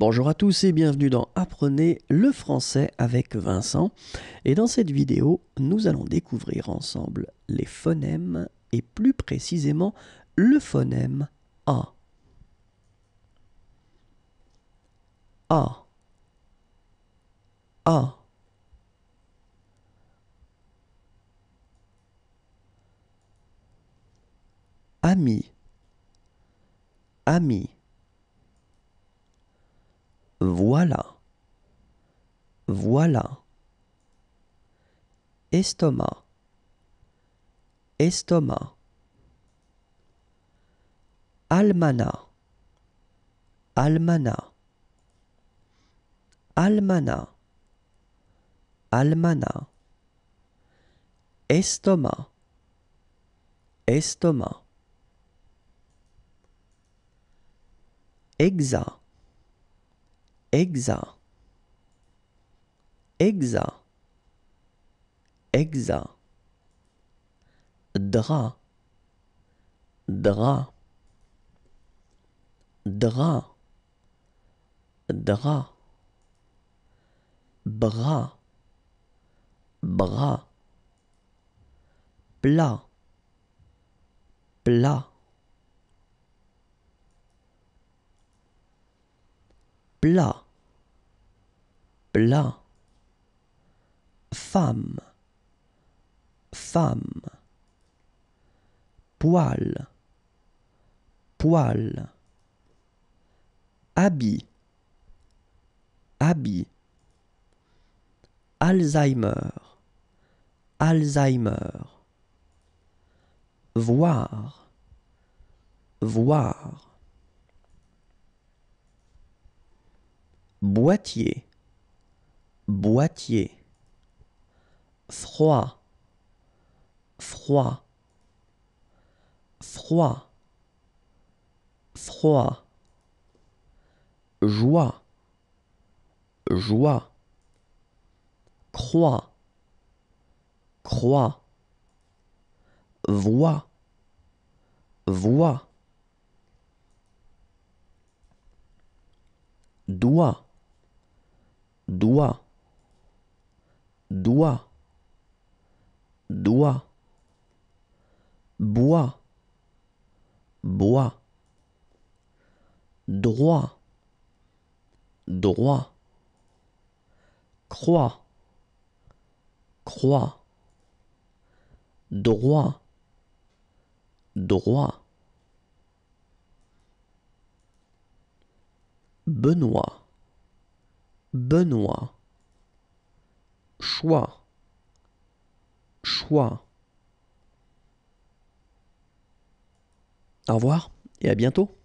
Bonjour à tous et bienvenue dans Apprenez le français avec Vincent. Et dans cette vidéo, nous allons découvrir ensemble les phonèmes et plus précisément le phonème A. A. A. Ami. Ami. Voilà. Voilà. Estomac. Estomac. Almana. Almana. Almana. Almana. Estomac. Estomac. Exa. Exa. Exa. Exa. dra, dra, dra, dra, bra, bra, Plat. Plat. plat, plat, femme, femme, poil, poil, habit, habit, Alzheimer, Alzheimer, voir, voir, boîtier, boîtier, froid, froid, froid, froid, joie, joie, croix, croix, voix, voix, doigt, doit, doit, doit, bois, bois, droit, droit, croix, croix, droit, droit, Benoît. Benoît. Choix. Choix. Au revoir et à bientôt.